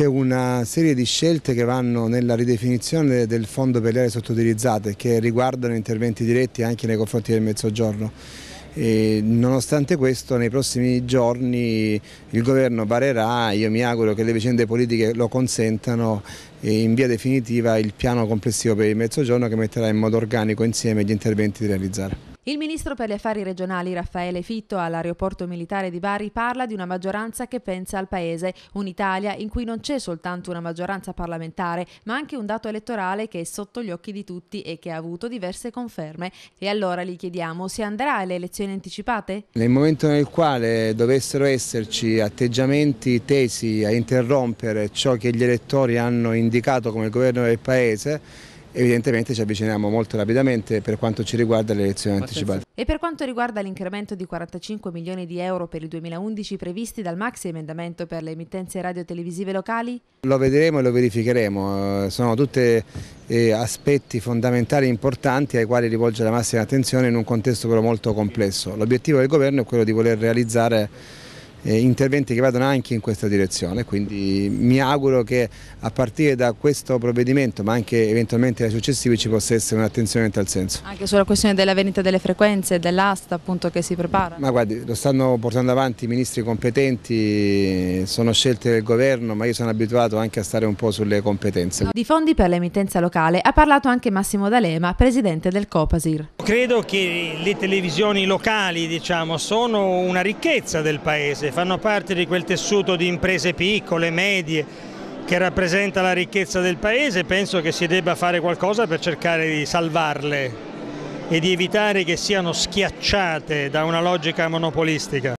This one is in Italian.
c'è una serie di scelte che vanno nella ridefinizione del fondo per le aree sottoutilizzate che riguardano interventi diretti anche nei confronti del mezzogiorno. E nonostante questo nei prossimi giorni il governo varerà, io mi auguro che le vicende politiche lo consentano, in via definitiva il piano complessivo per il mezzogiorno che metterà in modo organico insieme gli interventi da realizzare. Il ministro per gli affari regionali Raffaele Fitto all'aeroporto militare di Bari parla di una maggioranza che pensa al paese, un'Italia in cui non c'è soltanto una maggioranza parlamentare, ma anche un dato elettorale che è sotto gli occhi di tutti e che ha avuto diverse conferme. E allora gli chiediamo, se andrà alle elezioni anticipate? Nel momento nel quale dovessero esserci atteggiamenti tesi a interrompere ciò che gli elettori hanno indicato come governo del paese, evidentemente ci avviciniamo molto rapidamente per quanto ci riguarda le elezioni anticipate. E per quanto riguarda l'incremento di 45 milioni di euro per il 2011 previsti dal maxi emendamento per le emittenze radio-televisive locali? Lo vedremo e lo verificheremo, eh, sono tutti eh, aspetti fondamentali e importanti ai quali rivolge la massima attenzione in un contesto però molto complesso. L'obiettivo del governo è quello di voler realizzare eh, interventi che vadano anche in questa direzione, quindi mi auguro che a partire da questo provvedimento ma anche eventualmente dai successivi ci possa essere un'attenzione in tal senso. Anche sulla questione della vendita delle frequenze, dell'asta appunto che si prepara? Ma guardi, lo stanno portando avanti i ministri competenti, sono scelte del governo ma io sono abituato anche a stare un po' sulle competenze. Di fondi per l'emittenza locale ha parlato anche Massimo D'Alema, presidente del Copasir. Credo che le televisioni locali diciamo, sono una ricchezza del paese, fanno parte di quel tessuto di imprese piccole, medie, che rappresenta la ricchezza del paese, penso che si debba fare qualcosa per cercare di salvarle e di evitare che siano schiacciate da una logica monopolistica.